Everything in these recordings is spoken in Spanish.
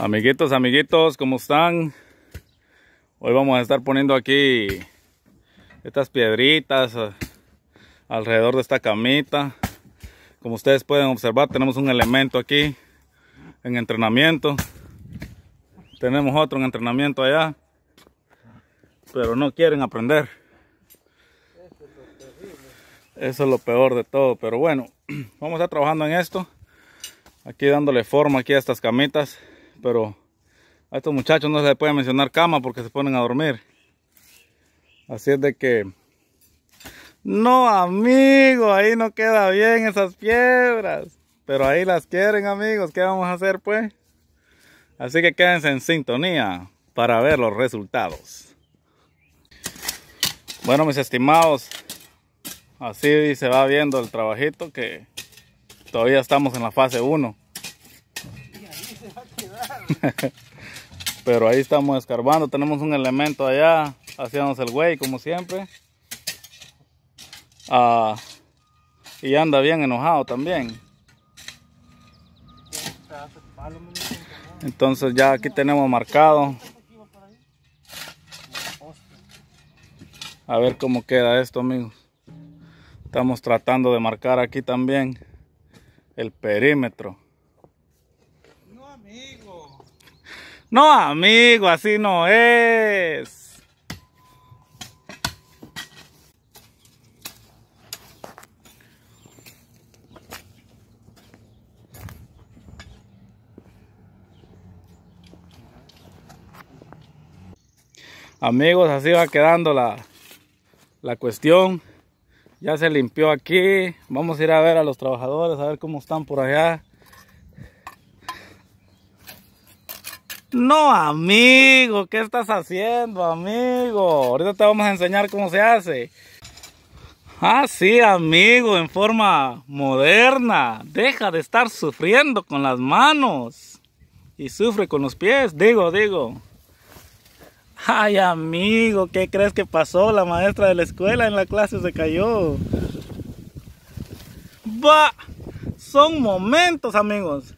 Amiguitos, amiguitos, ¿cómo están? Hoy vamos a estar poniendo aquí estas piedritas eh, alrededor de esta camita. Como ustedes pueden observar, tenemos un elemento aquí en entrenamiento. Tenemos otro en entrenamiento allá, pero no quieren aprender. Eso es lo peor de todo, pero bueno, vamos a estar trabajando en esto. Aquí dándole forma aquí a estas camitas pero a estos muchachos no se les puede mencionar cama porque se ponen a dormir. Así es de que... No, amigo, ahí no queda bien esas piedras. Pero ahí las quieren, amigos. ¿Qué vamos a hacer, pues? Así que quédense en sintonía para ver los resultados. Bueno, mis estimados, así se va viendo el trabajito que todavía estamos en la fase 1. Pero ahí estamos escarbando. Tenemos un elemento allá. hacíamos el güey, como siempre. Ah, y anda bien enojado también. Entonces ya aquí tenemos marcado. A ver cómo queda esto, amigos. Estamos tratando de marcar aquí también el perímetro. No, amigo, así no es. Amigos, así va quedando la, cuestión. Ya se limpió aquí. Vamos a ir a ver a los trabajadores, a ver cómo están por allá. No, amigo, ¿qué estás haciendo, amigo? Ahorita te vamos a enseñar cómo se hace. Ah, sí, amigo, en forma moderna. Deja de estar sufriendo con las manos. Y sufre con los pies, digo, digo. Ay, amigo, ¿qué crees que pasó? La maestra de la escuela en la clase se cayó. Va, son momentos, amigos.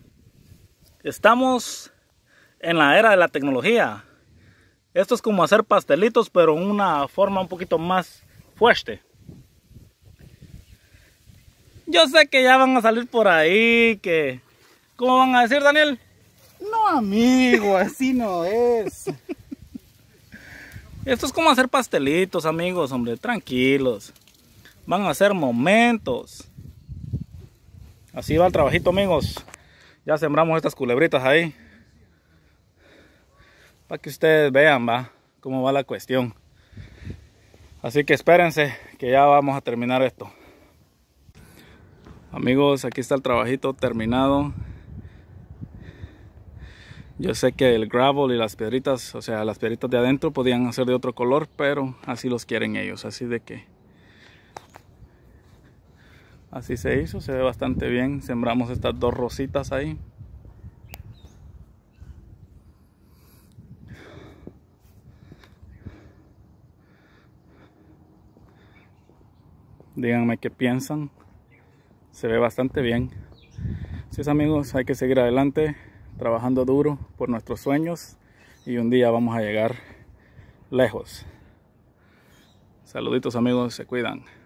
Estamos en la era de la tecnología. Esto es como hacer pastelitos, pero en una forma un poquito más fuerte. Yo sé que ya van a salir por ahí, que... ¿Cómo van a decir, Daniel? No, amigo, así no es. Esto es como hacer pastelitos, amigos, hombre, tranquilos. Van a ser momentos. Así va el trabajito, amigos. Ya sembramos estas culebritas ahí para que ustedes vean, va, cómo va la cuestión. Así que espérense que ya vamos a terminar esto. Amigos, aquí está el trabajito terminado. Yo sé que el gravel y las piedritas, o sea, las piedritas de adentro podían hacer de otro color, pero así los quieren ellos, así de que así se hizo, se ve bastante bien. Sembramos estas dos rositas ahí. díganme qué piensan. Se ve bastante bien. si es amigos, hay que seguir adelante, trabajando duro por nuestros sueños y un día vamos a llegar lejos. Saluditos amigos, se cuidan.